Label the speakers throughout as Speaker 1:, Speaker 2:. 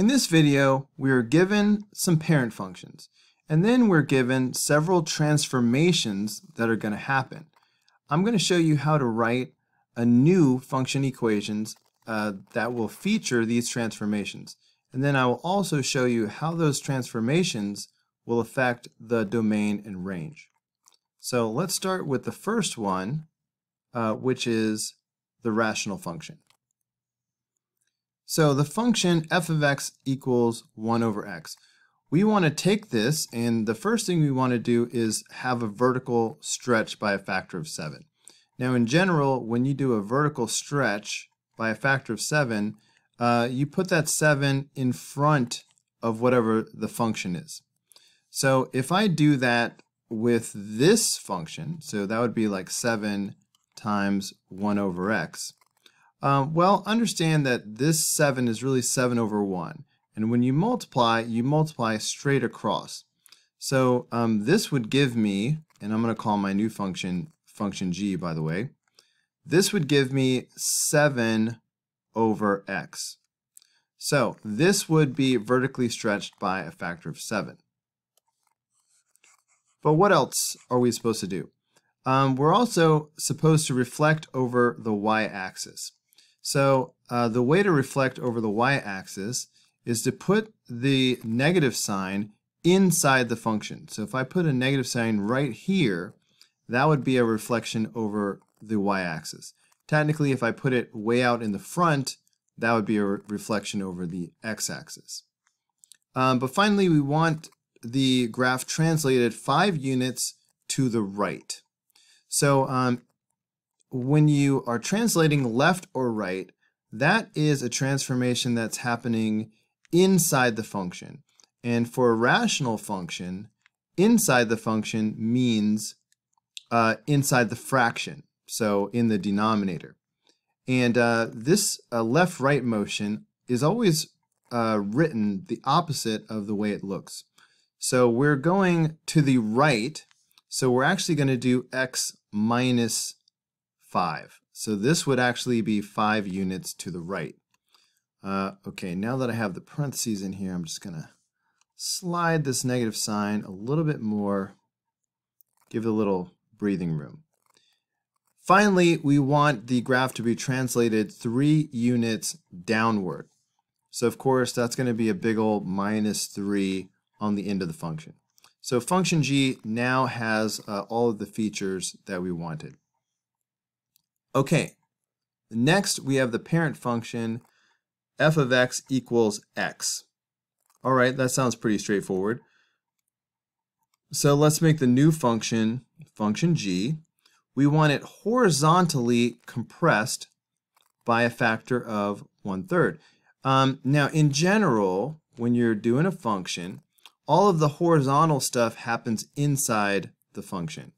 Speaker 1: In this video, we are given some parent functions, and then we're given several transformations that are going to happen. I'm going to show you how to write a new function equations uh, that will feature these transformations. And then I will also show you how those transformations will affect the domain and range. So let's start with the first one, uh, which is the rational function. So the function f of x equals 1 over x. We want to take this, and the first thing we want to do is have a vertical stretch by a factor of 7. Now in general, when you do a vertical stretch by a factor of 7, uh, you put that 7 in front of whatever the function is. So if I do that with this function, so that would be like 7 times 1 over x, um, well, understand that this 7 is really 7 over 1. And when you multiply, you multiply straight across. So um, this would give me, and I'm going to call my new function, function g, by the way. This would give me 7 over x. So this would be vertically stretched by a factor of 7. But what else are we supposed to do? Um, we're also supposed to reflect over the y-axis. So uh, the way to reflect over the y-axis is to put the negative sign inside the function. So if I put a negative sign right here, that would be a reflection over the y-axis. Technically, if I put it way out in the front, that would be a re reflection over the x-axis. Um, but finally, we want the graph translated five units to the right. So um, when you are translating left or right, that is a transformation that's happening inside the function. And for a rational function, inside the function means uh, inside the fraction, so in the denominator. And uh, this uh, left-right motion is always uh, written the opposite of the way it looks. So we're going to the right, so we're actually going to do x minus 5. So this would actually be 5 units to the right. Uh, okay, now that I have the parentheses in here, I'm just going to slide this negative sign a little bit more, give it a little breathing room. Finally, we want the graph to be translated 3 units downward. So of course, that's going to be a big old minus 3 on the end of the function. So function g now has uh, all of the features that we wanted. Okay, next we have the parent function f of x equals x. All right, that sounds pretty straightforward. So let's make the new function, function g. We want it horizontally compressed by a factor of one third. Um, now, in general, when you're doing a function, all of the horizontal stuff happens inside the function.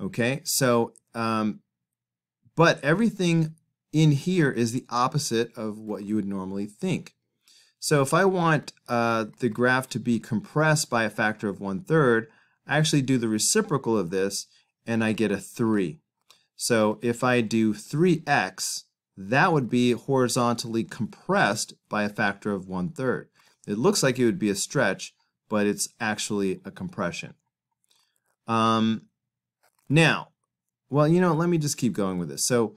Speaker 1: Okay, so um, but everything in here is the opposite of what you would normally think. So if I want uh, the graph to be compressed by a factor of one third, I actually do the reciprocal of this and I get a three. So if I do 3x, that would be horizontally compressed by a factor of one third. It looks like it would be a stretch, but it's actually a compression. Um, now, well, you know, let me just keep going with this. So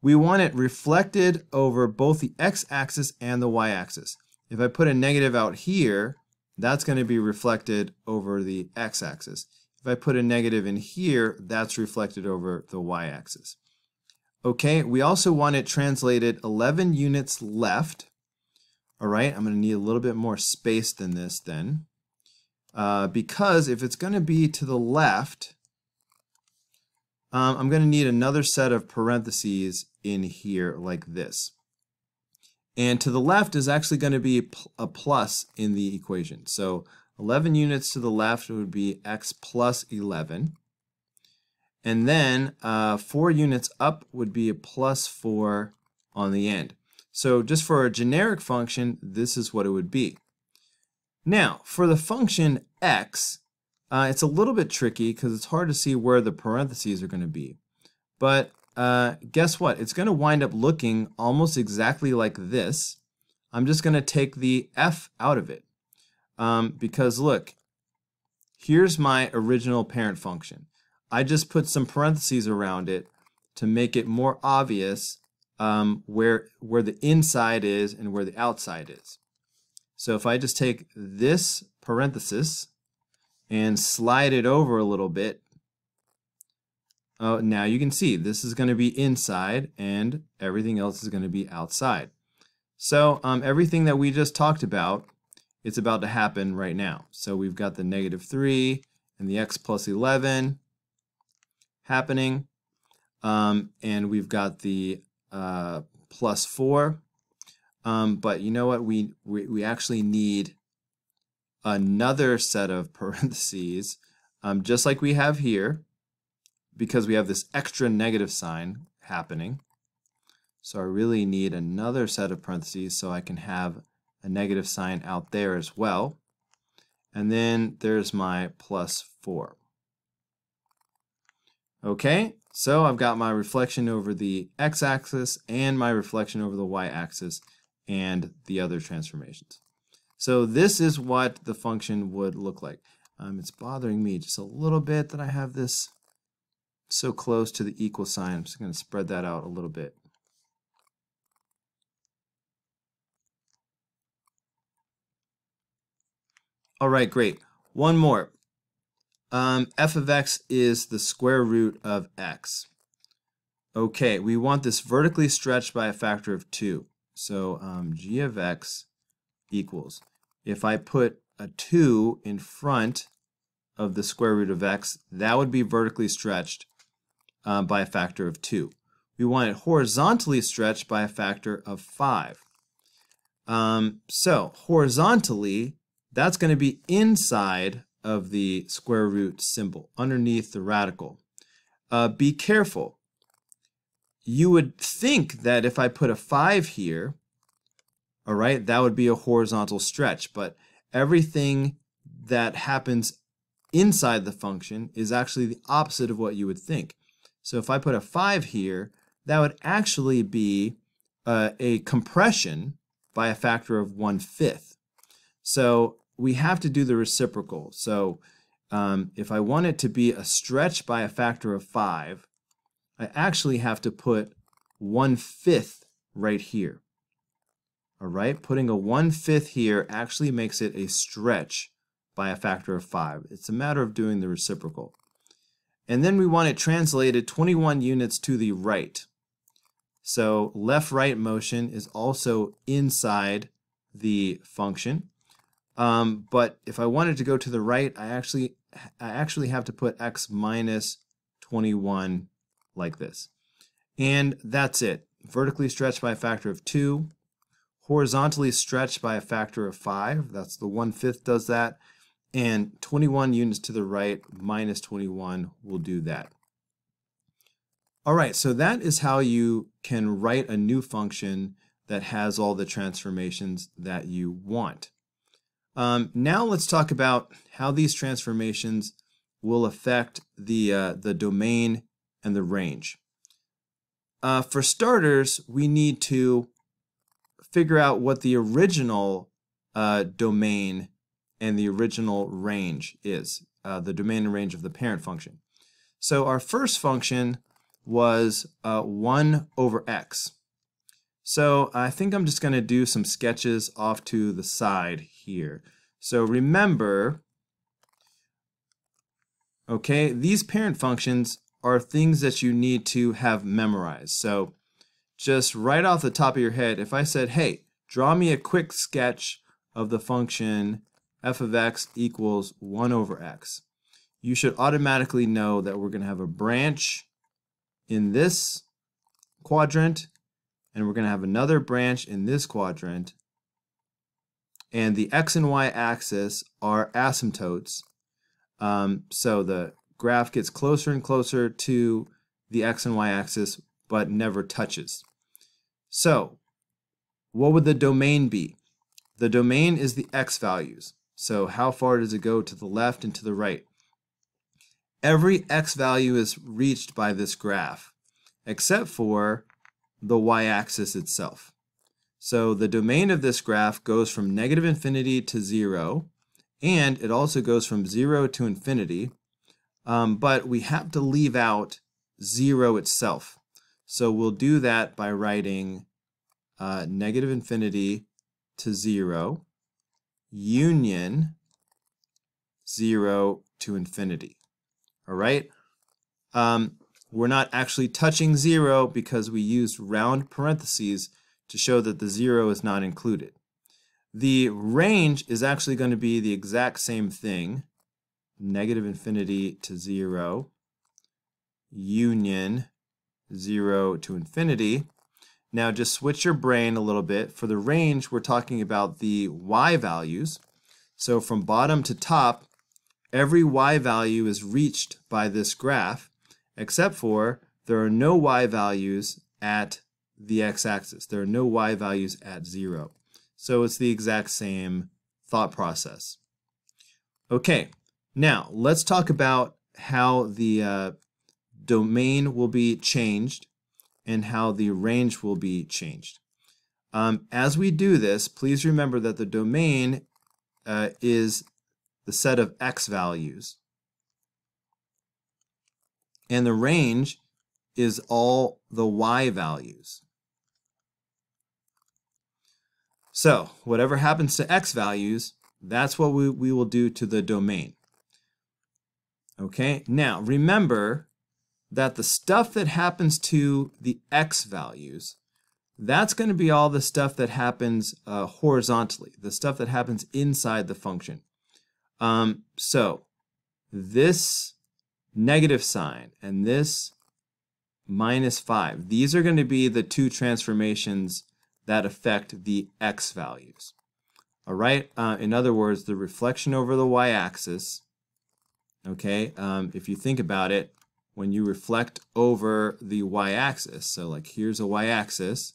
Speaker 1: we want it reflected over both the x-axis and the y-axis. If I put a negative out here, that's going to be reflected over the x-axis. If I put a negative in here, that's reflected over the y-axis. Okay, we also want it translated 11 units left. All right, I'm going to need a little bit more space than this then. Uh, because if it's going to be to the left, um, I'm going to need another set of parentheses in here like this. And to the left is actually going to be a plus in the equation. So 11 units to the left would be x plus 11. And then uh, 4 units up would be a plus 4 on the end. So just for a generic function, this is what it would be. Now, for the function x, uh, it's a little bit tricky because it's hard to see where the parentheses are going to be. But uh, guess what? It's going to wind up looking almost exactly like this. I'm just going to take the F out of it. Um, because look, here's my original parent function. I just put some parentheses around it to make it more obvious um, where, where the inside is and where the outside is. So if I just take this parenthesis and slide it over a little bit. Uh, now you can see this is going to be inside and everything else is going to be outside. So um, everything that we just talked about, it's about to happen right now. So we've got the negative 3 and the x plus 11 happening. Um, and we've got the uh, plus 4. Um, but you know what? We, we, we actually need another set of parentheses, um, just like we have here, because we have this extra negative sign happening. So I really need another set of parentheses so I can have a negative sign out there as well. And then there's my plus 4. Okay, so I've got my reflection over the x-axis and my reflection over the y-axis and the other transformations. So this is what the function would look like. Um, it's bothering me just a little bit that I have this so close to the equal sign. I'm just going to spread that out a little bit. All right, great. One more. Um, f of x is the square root of x. Okay, we want this vertically stretched by a factor of 2. So um, g of x equals. If I put a 2 in front of the square root of x, that would be vertically stretched um, by a factor of 2. We want it horizontally stretched by a factor of 5. Um, so horizontally, that's going to be inside of the square root symbol, underneath the radical. Uh, be careful. You would think that if I put a 5 here, all right, that would be a horizontal stretch. But everything that happens inside the function is actually the opposite of what you would think. So if I put a 5 here, that would actually be uh, a compression by a factor of 1 fifth. So we have to do the reciprocal. So um, if I want it to be a stretch by a factor of 5, I actually have to put 1 fifth right here. All right, putting a 1 5th here actually makes it a stretch by a factor of 5. It's a matter of doing the reciprocal. And then we want it translated 21 units to the right. So left-right motion is also inside the function. Um, but if I wanted to go to the right, I actually I actually have to put x minus 21 like this. And that's it. Vertically stretched by a factor of 2 horizontally stretched by a factor of 5. That's the 1 5th does that. And 21 units to the right minus 21 will do that. All right, so that is how you can write a new function that has all the transformations that you want. Um, now let's talk about how these transformations will affect the, uh, the domain and the range. Uh, for starters, we need to figure out what the original uh, domain and the original range is, uh, the domain and range of the parent function. So our first function was uh, 1 over x. So I think I'm just going to do some sketches off to the side here. So remember, okay, these parent functions are things that you need to have memorized. So just right off the top of your head, if I said, hey, draw me a quick sketch of the function f of x equals 1 over x, you should automatically know that we're going to have a branch in this quadrant, and we're going to have another branch in this quadrant, and the x and y axis are asymptotes. Um, so the graph gets closer and closer to the x and y axis, but never touches. So what would the domain be? The domain is the x values. So how far does it go to the left and to the right? Every x value is reached by this graph, except for the y-axis itself. So the domain of this graph goes from negative infinity to zero, and it also goes from zero to infinity, um, but we have to leave out zero itself. So we'll do that by writing uh, negative infinity to 0, union 0 to infinity. All right? Um, we're not actually touching 0 because we used round parentheses to show that the 0 is not included. The range is actually going to be the exact same thing, negative infinity to 0, union 0 to infinity. Now just switch your brain a little bit. For the range, we're talking about the y values. So from bottom to top, every y value is reached by this graph, except for there are no y values at the x-axis. There are no y values at 0. So it's the exact same thought process. Okay, now let's talk about how the uh, domain will be changed and how the range will be changed. Um, as we do this, please remember that the domain uh, is the set of x values. And the range is all the y values. So whatever happens to x values, that's what we, we will do to the domain. Okay, now remember that the stuff that happens to the x values, that's going to be all the stuff that happens uh, horizontally, the stuff that happens inside the function. Um, so this negative sign and this minus 5, these are going to be the two transformations that affect the x values. All right, uh, in other words, the reflection over the y-axis, okay, um, if you think about it, when you reflect over the y-axis. So like here's a y-axis,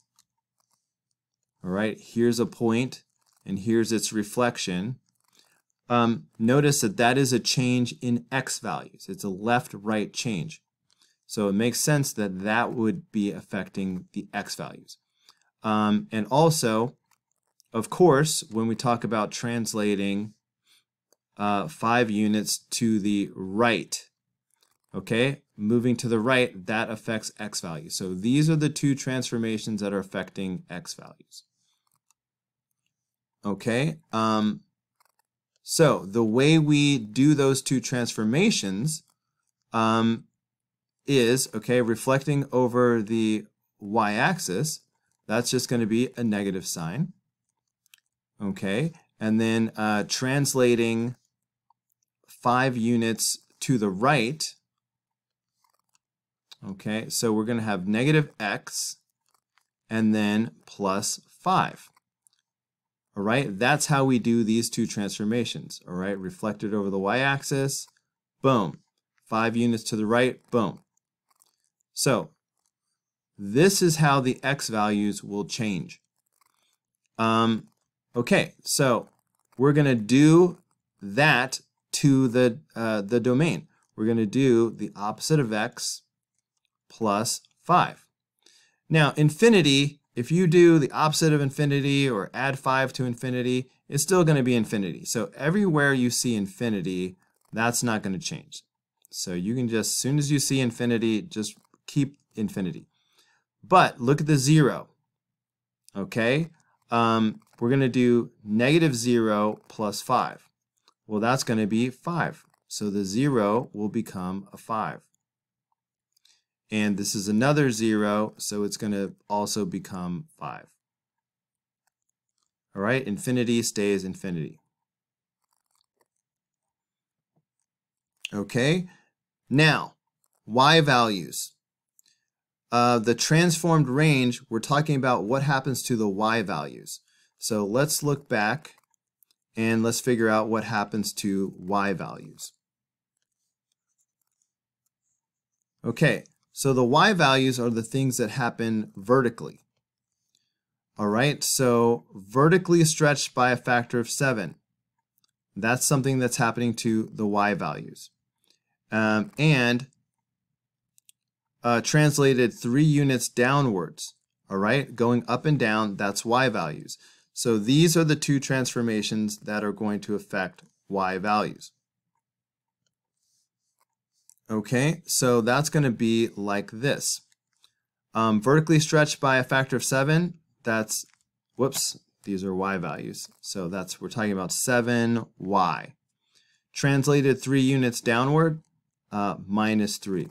Speaker 1: all right, here's a point, and here's its reflection. Um, notice that that is a change in x values. It's a left-right change. So it makes sense that that would be affecting the x values. Um, and also, of course, when we talk about translating uh, five units to the right, Okay, moving to the right, that affects x values. So these are the two transformations that are affecting x values. Okay, um, so the way we do those two transformations um, is, okay, reflecting over the y-axis, that's just going to be a negative sign. Okay, and then uh, translating five units to the right, Okay, so we're going to have negative x and then plus 5. All right, that's how we do these two transformations. All right, reflected over the y-axis, boom. 5 units to the right, boom. So this is how the x values will change. Um, okay, so we're going to do that to the, uh, the domain. We're going to do the opposite of x plus 5. Now, infinity, if you do the opposite of infinity or add 5 to infinity, it's still going to be infinity. So everywhere you see infinity, that's not going to change. So you can just, as soon as you see infinity, just keep infinity. But look at the 0. Okay? Um, we're going to do negative 0 plus 5. Well, that's going to be 5. So the 0 will become a 5. And this is another 0, so it's going to also become 5. All right, infinity stays infinity. Okay, now, y values. Uh, the transformed range, we're talking about what happens to the y values. So let's look back and let's figure out what happens to y values. Okay, so the y values are the things that happen vertically. All right, so vertically stretched by a factor of 7. That's something that's happening to the y values. Um, and uh, translated 3 units downwards, all right, going up and down, that's y values. So these are the two transformations that are going to affect y values. Okay, so that's going to be like this. Um, vertically stretched by a factor of 7, that's, whoops, these are y values. So that's, we're talking about 7y. Translated 3 units downward, uh, minus 3.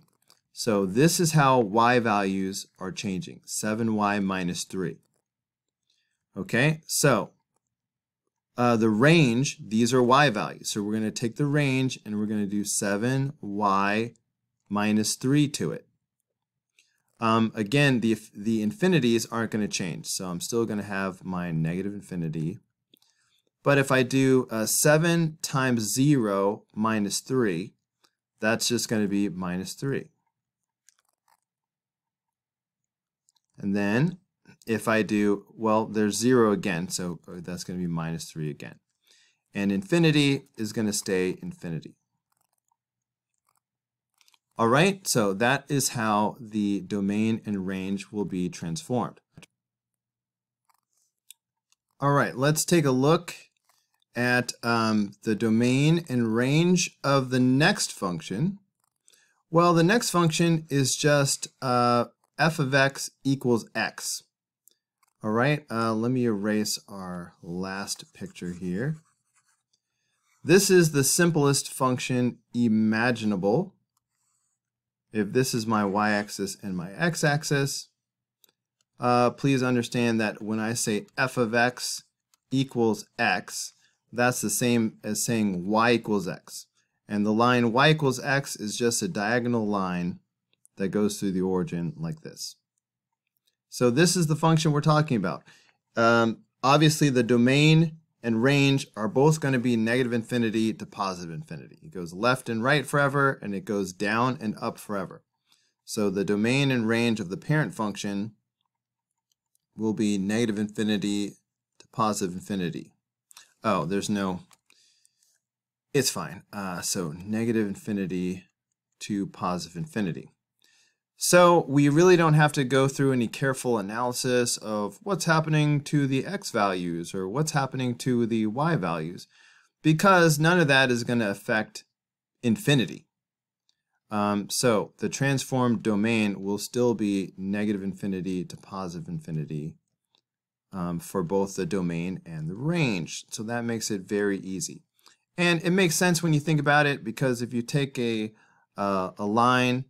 Speaker 1: So this is how y values are changing, 7y minus 3. Okay, so uh, the range, these are y values. So we're going to take the range and we're going to do 7y minus 3 to it. Um, again, the, the infinities aren't going to change, so I'm still going to have my negative infinity. But if I do uh, 7 times 0 minus 3, that's just going to be minus 3. And then if I do, well, there's 0 again, so oh, that's going to be minus 3 again. And infinity is going to stay infinity. All right, so that is how the domain and range will be transformed. All right, let's take a look at um, the domain and range of the next function. Well, the next function is just uh, f of x equals x. All right, uh, let me erase our last picture here. This is the simplest function imaginable. If this is my y-axis and my x-axis, uh, please understand that when I say f of x equals x, that's the same as saying y equals x. And the line y equals x is just a diagonal line that goes through the origin like this. So this is the function we're talking about. Um, obviously, the domain and range are both going to be negative infinity to positive infinity. It goes left and right forever, and it goes down and up forever. So the domain and range of the parent function will be negative infinity to positive infinity. Oh, there's no, it's fine. Uh, so negative infinity to positive infinity. So we really don't have to go through any careful analysis of what's happening to the x values or what's happening to the y values because none of that is going to affect infinity. Um, so the transformed domain will still be negative infinity to positive infinity um, for both the domain and the range. So that makes it very easy. And it makes sense when you think about it because if you take a, uh, a line,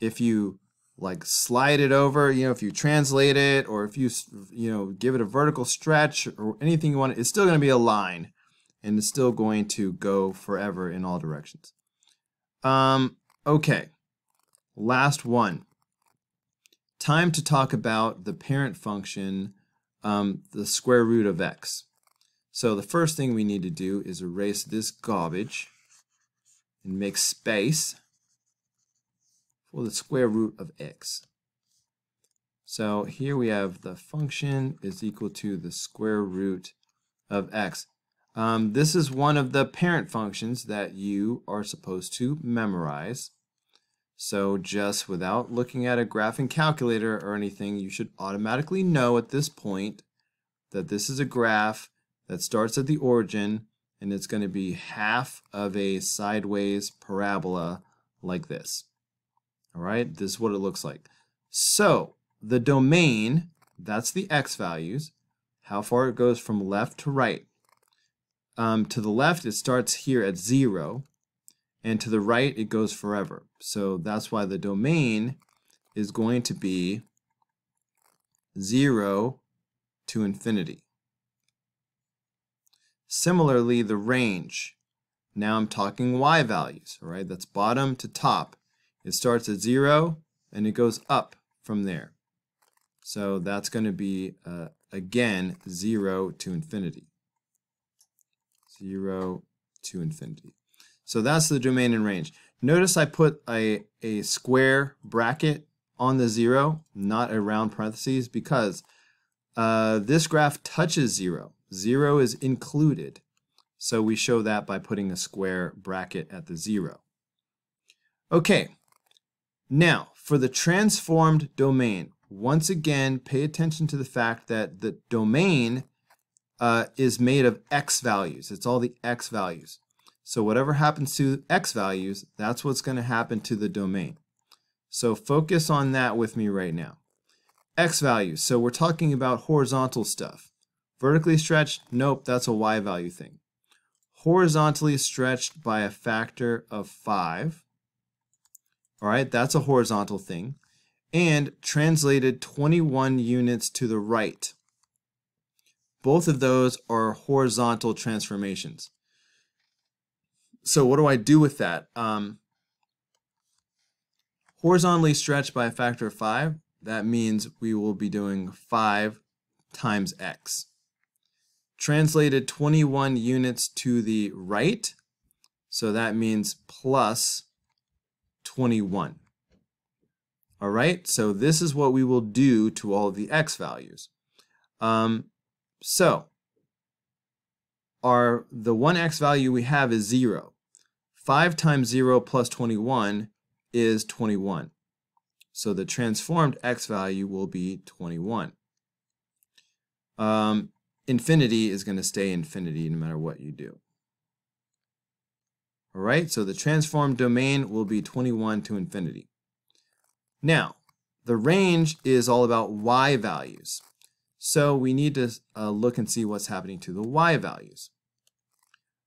Speaker 1: if you like slide it over, you know, if you translate it or if you, you know, give it a vertical stretch or anything you want, it's still going to be a line and it's still going to go forever in all directions. Um, okay, last one. Time to talk about the parent function, um, the square root of x. So the first thing we need to do is erase this garbage and make space well, the square root of x. So here we have the function is equal to the square root of x. Um, this is one of the parent functions that you are supposed to memorize. So just without looking at a graphing calculator or anything, you should automatically know at this point that this is a graph that starts at the origin and it's going to be half of a sideways parabola like this. All right, this is what it looks like. So the domain, that's the x values, how far it goes from left to right. Um, to the left, it starts here at zero, and to the right, it goes forever. So that's why the domain is going to be zero to infinity. Similarly, the range. Now I'm talking y values, all right? That's bottom to top. It starts at zero and it goes up from there. So that's going to be, uh, again, zero to infinity. Zero to infinity. So that's the domain and range. Notice I put a, a square bracket on the zero, not a round parentheses, because uh, this graph touches zero. Zero is included. So we show that by putting a square bracket at the zero. Okay, now, for the transformed domain, once again, pay attention to the fact that the domain uh, is made of x values. It's all the x values. So whatever happens to x values, that's what's going to happen to the domain. So focus on that with me right now. X values, so we're talking about horizontal stuff. Vertically stretched, nope, that's a y value thing. Horizontally stretched by a factor of 5. All right, that's a horizontal thing. And translated 21 units to the right. Both of those are horizontal transformations. So what do I do with that? Um, horizontally stretched by a factor of 5, that means we will be doing 5 times x. Translated 21 units to the right, so that means plus 21. All right, so this is what we will do to all of the x values. Um, so our the one x value we have is 0. 5 times 0 plus 21 is 21. So the transformed x value will be 21. Um, infinity is going to stay infinity no matter what you do. All right, so the transformed domain will be 21 to infinity. Now, the range is all about y values. So we need to uh, look and see what's happening to the y values.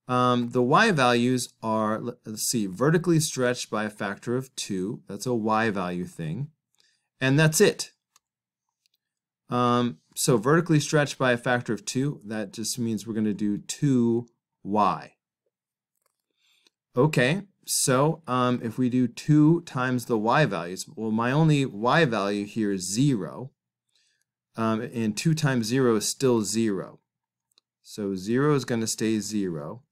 Speaker 1: Um, the y values are, let's see, vertically stretched by a factor of 2. That's a y value thing. And that's it. Um, so vertically stretched by a factor of 2, that just means we're going to do 2y. Okay, so um, if we do 2 times the y values, well, my only y value here is 0. Um, and 2 times 0 is still 0. So 0 is going to stay 0.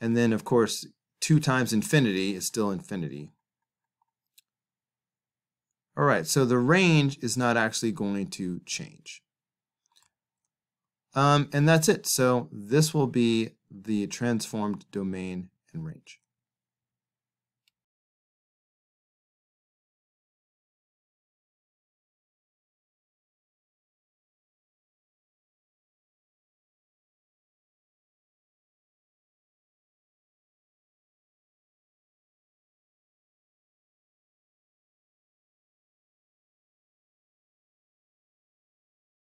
Speaker 1: And then, of course, 2 times infinity is still infinity. All right, so the range is not actually going to change. Um, and that's it. So this will be the transformed domain and range.